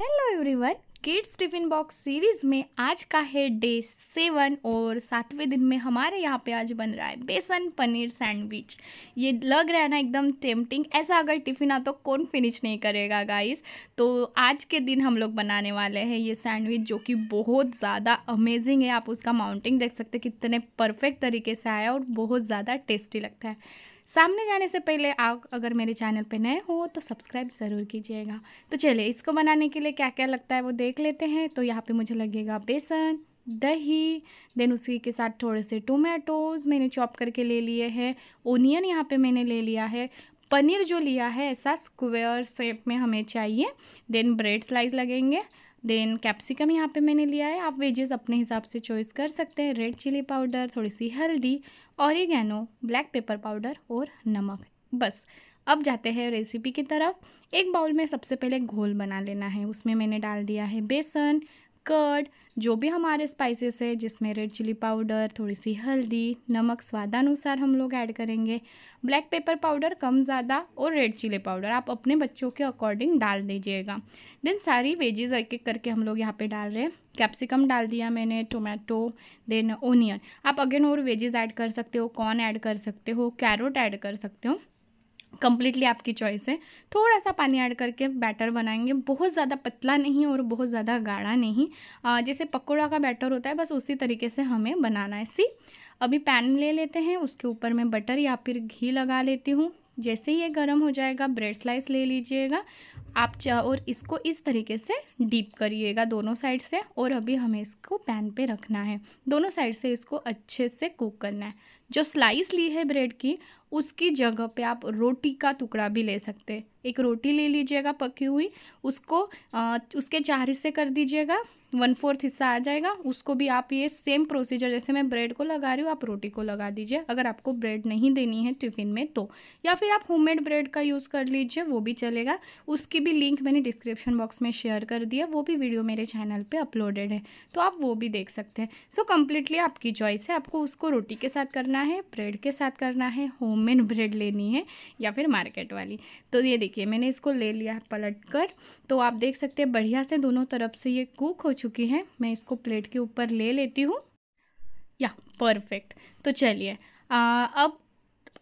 hello everyone kids tiffin box series में आज का है डे सेवन और सातवें दिन में हमारे यहाँ पे आज बन रहा है बेसन पनीर सैंडविच ये लग रहा है ना एकदम टेम्पटिंग ऐसा अगर टिफ़िन आ तो कौन फिनिश नहीं करेगा गाइस तो आज के दिन हम लोग बनाने वाले हैं ये सैंडविच जो कि बहुत ज़्यादा अमेजिंग है आप उसका माउंटिंग देख सकते कितने परफेक्ट तरीके से आया और बहुत ज़्यादा टेस्टी लगता है सामने जाने से पहले आप अगर मेरे चैनल पर नए हो तो सब्सक्राइब ज़रूर कीजिएगा तो चलिए इसको बनाने के लिए क्या क्या लगता है वो देख लेते हैं तो यहाँ पे मुझे लगेगा बेसन दही देन उसी के साथ थोड़े से टोमेटोज़ मैंने चॉप करके ले लिए हैं ओनियन यहाँ पे मैंने ले लिया है पनीर जो लिया है ऐसा स्क्वेयर शेप में हमें चाहिए देन ब्रेड स्लाइस लगेंगे देन कैप्सिकम यहाँ पे मैंने लिया है आप वेजेस अपने हिसाब से चॉइस कर सकते हैं रेड चिली पाउडर थोड़ी सी हल्दी ऑरिगेनो ब्लैक पेपर पाउडर और नमक बस अब जाते हैं रेसिपी की तरफ एक बाउल में सबसे पहले घोल बना लेना है उसमें मैंने डाल दिया है बेसन कर्ड जो भी हमारे स्पाइसेस है जिसमें रेड चिली पाउडर थोड़ी सी हल्दी नमक स्वादानुसार हम लोग ऐड करेंगे ब्लैक पेपर पाउडर कम ज़्यादा और रेड चिली पाउडर आप अपने बच्चों के अकॉर्डिंग डाल दीजिएगा देन सारी वेजेज एक एक करके हम लोग यहाँ पे डाल रहे हैं कैप्सिकम डाल दिया मैंने टोमेटो देन ओनियन आप अगेन और वेजेज़ ऐड कर सकते हो कॉर्न ऐड कर सकते हो कैरोट ऐड कर सकते हो कम्प्लीटली आपकी चॉइस है थोड़ा सा पानी ऐड करके बैटर बनाएंगे बहुत ज़्यादा पतला नहीं और बहुत ज़्यादा गाढ़ा नहीं जैसे पकौड़ा का बैटर होता है बस उसी तरीके से हमें बनाना है सी अभी पैन ले लेते हैं उसके ऊपर मैं बटर या फिर घी लगा लेती हूँ जैसे ही ये गर्म हो जाएगा ब्रेड स्लाइस ले लीजिएगा आप चाह और इसको इस तरीके से डीप करिएगा दोनों साइड से और अभी हमें इसको पैन पे रखना है दोनों साइड से इसको अच्छे से कुक करना है जो स्लाइस ली है ब्रेड की उसकी जगह पे आप रोटी का टुकड़ा भी ले सकते हैं एक रोटी ले लीजिएगा पकी हुई उसको आ, उसके चार हिस्से कर दीजिएगा वन फोर्थ हिस्सा आ जाएगा उसको भी आप ये सेम प्रोसीजर जैसे मैं ब्रेड को लगा रही हूँ आप रोटी को लगा दीजिए अगर आपको ब्रेड नहीं देनी है टिफ़िन में तो या फिर आप होममेड ब्रेड का यूज़ कर लीजिए वो भी चलेगा उसकी भी लिंक मैंने डिस्क्रिप्शन बॉक्स में शेयर कर दिया वो भी वीडियो मेरे चैनल पे अपलोडेड है तो आप वो भी देख सकते हैं सो कम्प्लीटली आपकी चॉइस है आपको उसको रोटी के साथ करना है ब्रेड के साथ करना है होम मेड ब्रेड लेनी है या फिर मार्केट वाली तो ये देखिए मैंने इसको ले लिया है पलट कर तो आप देख सकते हैं बढ़िया से दोनों तरफ से ये कुक हो चुकी है मैं इसको प्लेट के ऊपर ले लेती हूँ या परफेक्ट तो चलिए अब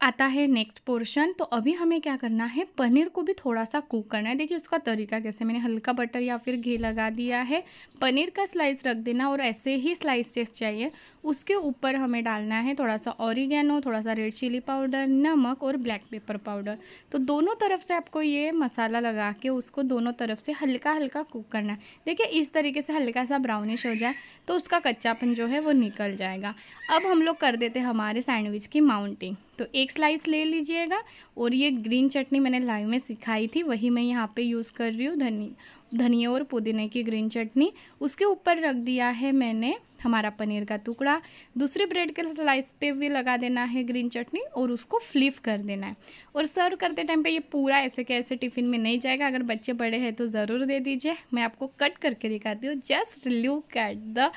आता है नेक्स्ट पोर्शन तो अभी हमें क्या करना है पनीर को भी थोड़ा सा कुक करना है देखिए उसका तरीका कैसे मैंने हल्का बटर या फिर घी लगा दिया है पनीर का स्लाइस रख देना और ऐसे ही स्लाइसेस चाहिए उसके ऊपर हमें डालना है थोड़ा सा ऑरिगेनो थोड़ा सा रेड चिली पाउडर नमक और ब्लैक पेपर पाउडर तो दोनों तरफ से आपको ये मसाला लगा के उसको दोनों तरफ से हल्का हल्का कुक करना है देखिए इस तरीके से हल्का सा ब्राउनिश हो जाए तो उसका कच्चापन जो है वो निकल जाएगा अब हम लोग कर देते हमारे सैंडविच की माउंटिंग तो एक स्लाइस ले लीजिएगा और ये ग्रीन चटनी मैंने लाइव में सिखाई थी वही मैं यहाँ पे यूज़ कर रही हूँ धनी धनिया और पुदीने की ग्रीन चटनी उसके ऊपर रख दिया है मैंने हमारा पनीर का टुकड़ा दूसरे ब्रेड के स्लाइस पे भी लगा देना है ग्रीन चटनी और उसको फ्लिप कर देना है और सर्व करते टाइम पे ये पूरा ऐसे के ऐसे टिफ़िन में नहीं जाएगा अगर बच्चे बड़े हैं तो ज़रूर दे दीजिए मैं आपको कट करके दिखाती हूँ just look at the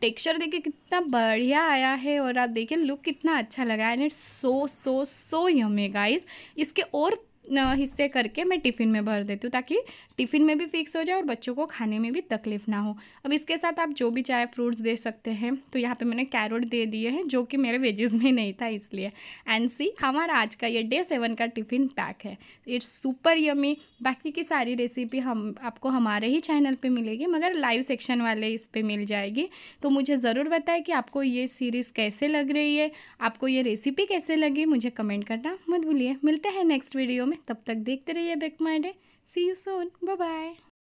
texture देखिए कितना बढ़िया आया है और आप देखिए लुक कितना अच्छा लगा and it's so so so yummy guys इसके और हिस्से करके मैं टिफ़िन में भर देती हूँ ताकि टिफ़िन में भी फिक्स हो जाए और बच्चों को खाने में भी तकलीफ़ ना हो अब इसके साथ आप जो भी चाहे फ्रूट्स दे सकते हैं तो यहाँ पे मैंने कैरोट दे दिए हैं जो कि मेरे वेजेस में नहीं था इसलिए एंड सी हमारा आज का ये डे सेवन का टिफ़िन पैक है इट्स सुपर यमी बाकी की सारी रेसिपी हम आपको हमारे ही चैनल पर मिलेगी मगर लाइव सेक्शन वाले इस पर मिल जाएगी तो मुझे ज़रूर बताए कि आपको ये सीरीज़ कैसे लग रही है आपको ये रेसिपी कैसे लगी मुझे कमेंट करना मत भूलिए मिलते हैं नेक्स्ट वीडियो में तब तक देखते रहिए back my see you soon bye